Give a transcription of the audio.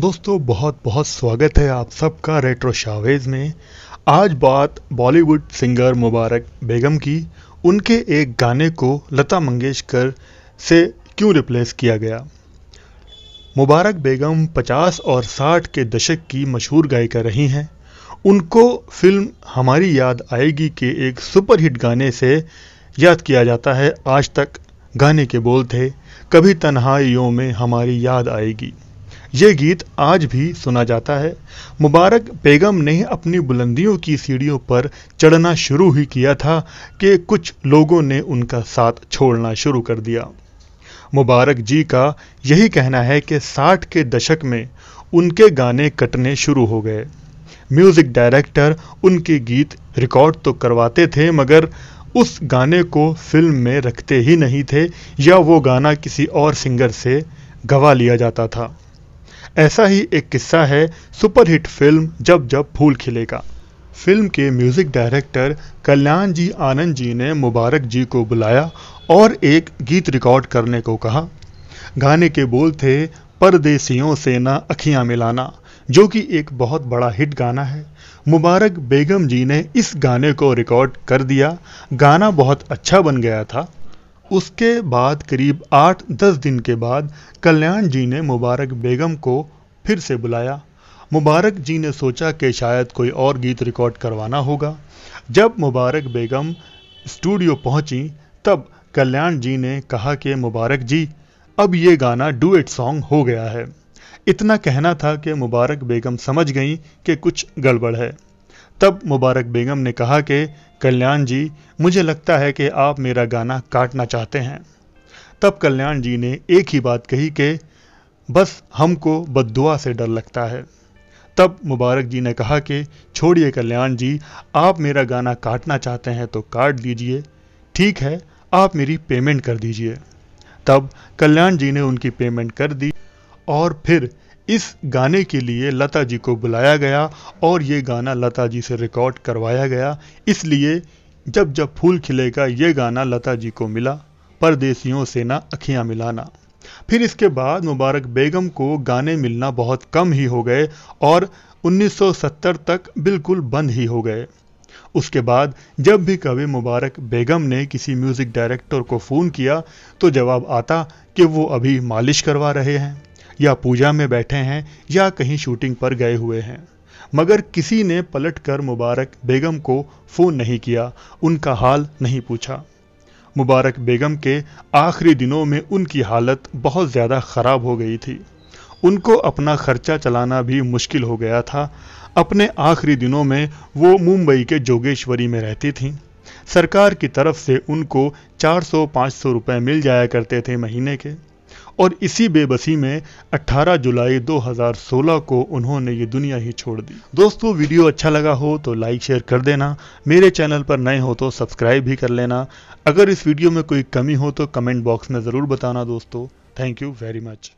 दोस्तों बहुत बहुत स्वागत है आप सबका रेट्रो शावेज में आज बात बॉलीवुड सिंगर मुबारक बेगम की उनके एक गाने को लता मंगेशकर से क्यों रिप्लेस किया गया मुबारक बेगम 50 और 60 के दशक की मशहूर गायिका रही हैं उनको फिल्म हमारी याद आएगी के एक सुपरहिट गाने से याद किया जाता है आज तक गाने के बोल थे कभी तन्हाइयों में हमारी याद आएगी ये गीत आज भी सुना जाता है मुबारक बेगम ने अपनी बुलंदियों की सीढ़ियों पर चढ़ना शुरू ही किया था कि कुछ लोगों ने उनका साथ छोड़ना शुरू कर दिया मुबारक जी का यही कहना है कि 60 के दशक में उनके गाने कटने शुरू हो गए म्यूज़िक डायरेक्टर उनके गीत रिकॉर्ड तो करवाते थे मगर उस गाने को फिल्म में रखते ही नहीं थे या वो गाना किसी और सिंगर से गवा लिया जाता था ऐसा ही एक किस्सा है superhit film Jab Jab Phool Khilega film के म्यूज़िक डायरेक्टर कल्याण जी आनंद जी ने मुबारक जी को बुलाया और एक गीत रिकॉर्ड करने को कहा गाने के बोल थे परदेसियों से ना अखियाँ मिलाना जो कि एक बहुत बड़ा हिट गाना है मुबारक बेगम जी ने इस गाने को रिकॉर्ड कर दिया गाना बहुत अच्छा बन गया था उसके बाद करीब आठ दस दिन के बाद कल्याण जी ने मुबारक बेगम को फिर से बुलाया मुबारक जी ने सोचा कि शायद कोई और गीत रिकॉर्ड करवाना होगा जब मुबारक बेगम स्टूडियो पहुंची तब कल्याण जी ने कहा कि मुबारक जी अब ये गाना डुएट सॉन्ग हो गया है इतना कहना था कि मुबारक बेगम समझ गई कि कुछ गड़बड़ है तब मुबारक बेगम ने कहा कि कल्याण जी मुझे लगता है कि आप मेरा गाना काटना चाहते हैं तब कल्याण जी ने एक ही बात कही कि बस हमको बदुआ से डर लगता है तब मुबारक जी ने कहा कि छोड़िए कल्याण जी आप मेरा गाना काटना चाहते हैं तो काट दीजिए ठीक है आप मेरी पेमेंट कर दीजिए तब कल्याण जी ने उनकी पेमेंट कर दी और फिर इस गाने के लिए लता जी को बुलाया गया और ये गाना लता जी से रिकॉर्ड करवाया गया इसलिए जब जब फूल खिलेगा ये गाना लता जी को मिला परदेसियों से ना अखियाँ मिलाना फिर इसके बाद मुबारक बेगम को गाने मिलना बहुत कम ही हो गए और 1970 तक बिल्कुल बंद ही हो गए उसके बाद जब भी कभी मुबारक बेगम ने किसी म्यूज़िक डायरेक्टर को फ़ोन किया तो जवाब आता कि वो अभी मालिश करवा रहे हैं या पूजा में बैठे हैं या कहीं शूटिंग पर गए हुए हैं मगर किसी ने पलटकर मुबारक बेगम को फ़ोन नहीं किया उनका हाल नहीं पूछा मुबारक बेगम के आखिरी दिनों में उनकी हालत बहुत ज़्यादा ख़राब हो गई थी उनको अपना खर्चा चलाना भी मुश्किल हो गया था अपने आखिरी दिनों में वो मुंबई के जोगेश्वरी में रहती थीं सरकार की तरफ से उनको 400-500 रुपए मिल जाया करते थे महीने के और इसी बेबसी में 18 जुलाई 2016 को उन्होंने ये दुनिया ही छोड़ दी दोस्तों वीडियो अच्छा लगा हो तो लाइक शेयर कर देना मेरे चैनल पर नए हो तो सब्सक्राइब भी कर लेना अगर इस वीडियो में कोई कमी हो तो कमेंट बॉक्स में ज़रूर बताना दोस्तों थैंक यू वेरी मच